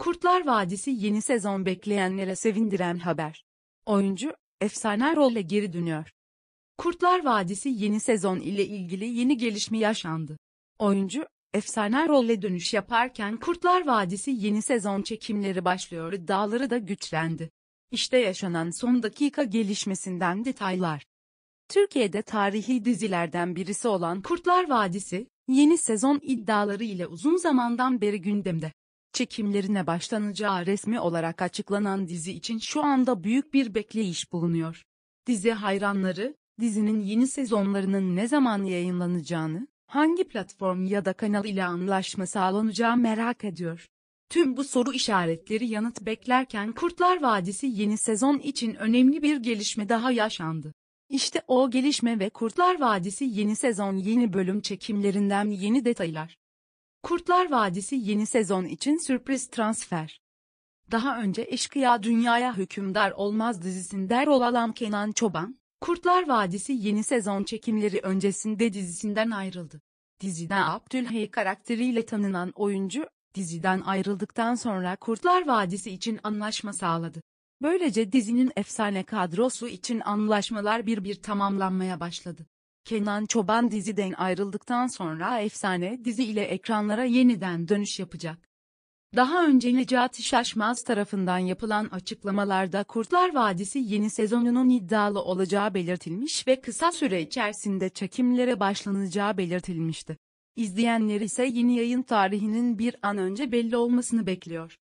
Kurtlar Vadisi yeni sezon bekleyenlere sevindiren haber. Oyuncu, efsane rolle geri dönüyor. Kurtlar Vadisi yeni sezon ile ilgili yeni gelişme yaşandı. Oyuncu, efsane rolle dönüş yaparken Kurtlar Vadisi yeni sezon çekimleri başlıyor iddiaları da güçlendi. İşte yaşanan son dakika gelişmesinden detaylar. Türkiye'de tarihi dizilerden birisi olan Kurtlar Vadisi, yeni sezon iddiaları ile uzun zamandan beri gündemde. Çekimlerine başlanacağı resmi olarak açıklanan dizi için şu anda büyük bir bekleyiş bulunuyor. Dizi hayranları, dizinin yeni sezonlarının ne zaman yayınlanacağını, hangi platform ya da kanal ile anlaşma sağlanacağı merak ediyor. Tüm bu soru işaretleri yanıt beklerken Kurtlar Vadisi yeni sezon için önemli bir gelişme daha yaşandı. İşte o gelişme ve Kurtlar Vadisi yeni sezon yeni bölüm çekimlerinden yeni detaylar. Kurtlar Vadisi yeni sezon için sürpriz transfer. Daha önce Eşkıya Dünyaya Hükümdar Olmaz dizisinde rol alan Kenan Çoban, Kurtlar Vadisi yeni sezon çekimleri öncesinde dizisinden ayrıldı. Dizide Abdülhey karakteriyle tanınan oyuncu, diziden ayrıldıktan sonra Kurtlar Vadisi için anlaşma sağladı. Böylece dizinin efsane kadrosu için anlaşmalar bir bir tamamlanmaya başladı. Kenan Çoban diziden ayrıldıktan sonra efsane dizi ile ekranlara yeniden dönüş yapacak. Daha önce Necati Şaşmaz tarafından yapılan açıklamalarda Kurtlar Vadisi yeni sezonunun iddialı olacağı belirtilmiş ve kısa süre içerisinde çekimlere başlanacağı belirtilmişti. İzleyenler ise yeni yayın tarihinin bir an önce belli olmasını bekliyor.